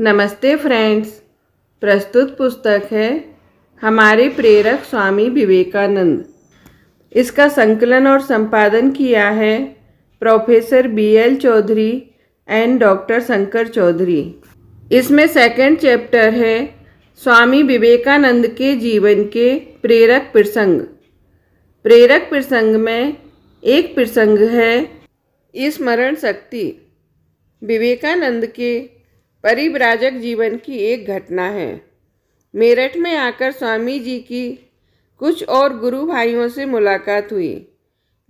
नमस्ते फ्रेंड्स प्रस्तुत पुस्तक है हमारे प्रेरक स्वामी विवेकानंद इसका संकलन और संपादन किया है professor B L Chaudhary and doctor Shankar Chaudhary इसमें सेकंड चैप्टर है स्वामी विवेकानंद के जीवन के प्रेरक प्रसंग प्रेरक प्रसंग में एक प्रसंग है स्मरण शक्ति विवेकानंद के परिव्राजक जीवन की एक घटना है मेरठ में आकर स्वामी जी की कुछ और गुरु भाइयों से मुलाकात हुई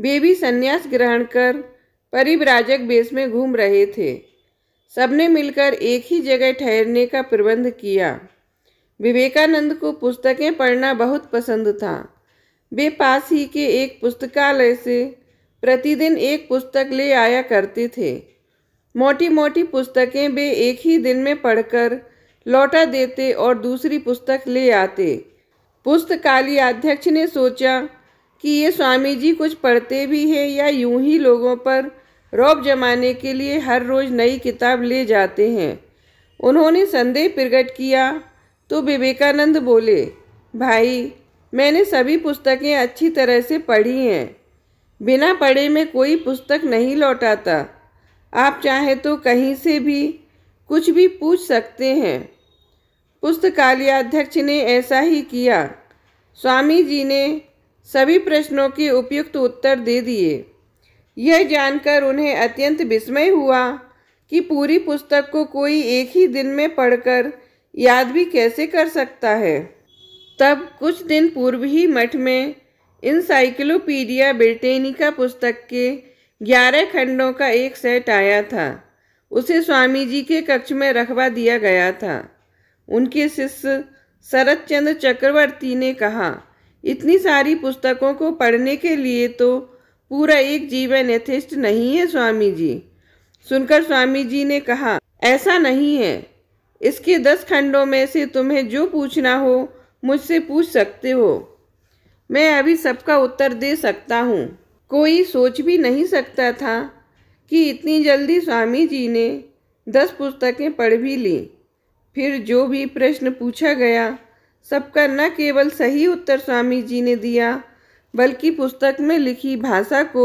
वे भी संन्यास ग्रहण कर परिव्राजक बेस में घूम रहे थे सबने मिलकर एक ही जगह ठहरने का प्रबंध किया विवेकानंद को पुस्तकें पढ़ना बहुत पसंद था वे पास ही के एक पुस्तकालय से प्रतिदिन एक पुस्तक ले आया करते थे मोटी मोटी पुस्तकें भी एक ही दिन में पढ़कर लौटा देते और दूसरी पुस्तक ले आते पुस्तकालय अध्यक्ष ने सोचा कि ये स्वामी जी कुछ पढ़ते भी हैं या यूं ही लोगों पर रौब जमाने के लिए हर रोज़ नई किताब ले जाते हैं उन्होंने संदेह प्रकट किया तो विवेकानंद बोले भाई मैंने सभी पुस्तकें अच्छी तरह से पढ़ी हैं बिना पढ़े मैं कोई पुस्तक नहीं लौटाता आप चाहे तो कहीं से भी कुछ भी पूछ सकते हैं पुस्तकालयाध्यक्ष ने ऐसा ही किया स्वामी जी ने सभी प्रश्नों के उपयुक्त उत्तर दे दिए यह जानकर उन्हें अत्यंत विस्मय हुआ कि पूरी पुस्तक को कोई एक ही दिन में पढ़कर याद भी कैसे कर सकता है तब कुछ दिन पूर्व ही मठ में इंसाइक्लोपीडिया ब्रिटेनिका पुस्तक के ग्यारह खंडों का एक सेट आया था उसे स्वामी जी के कक्ष में रखवा दिया गया था उनके शिष्य शरत चंद्र चक्रवर्ती ने कहा इतनी सारी पुस्तकों को पढ़ने के लिए तो पूरा एक जीवन यथेष्ट नहीं है स्वामी जी सुनकर स्वामी जी ने कहा ऐसा नहीं है इसके दस खंडों में से तुम्हें जो पूछना हो मुझसे पूछ सकते हो मैं अभी सबका उत्तर दे सकता हूँ कोई सोच भी नहीं सकता था कि इतनी जल्दी स्वामी जी ने दस पुस्तकें पढ़ भी ली फिर जो भी प्रश्न पूछा गया सबका न केवल सही उत्तर स्वामी जी ने दिया बल्कि पुस्तक में लिखी भाषा को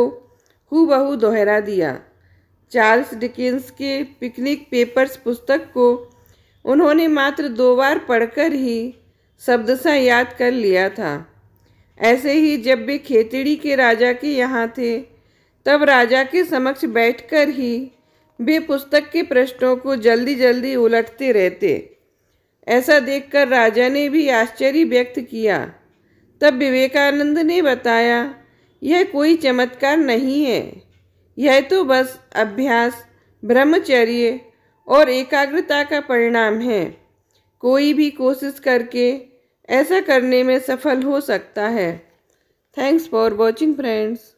हूबहू दोहरा दिया चार्ल्स डिकेंस के पिकनिक पेपर्स पुस्तक को उन्होंने मात्र दो बार पढ़कर ही शब्दशा याद कर लिया था ऐसे ही जब वे खेतड़ी के राजा के यहाँ थे तब राजा के समक्ष बैठकर ही वे पुस्तक के प्रश्नों को जल्दी जल्दी उलटते रहते ऐसा देखकर राजा ने भी आश्चर्य व्यक्त किया तब विवेकानंद ने बताया यह कोई चमत्कार नहीं है यह तो बस अभ्यास ब्रह्मचर्य और एकाग्रता का परिणाम है कोई भी कोशिश करके ऐसा करने में सफल हो सकता है थैंक्स फॉर वॉचिंग फ्रेंड्स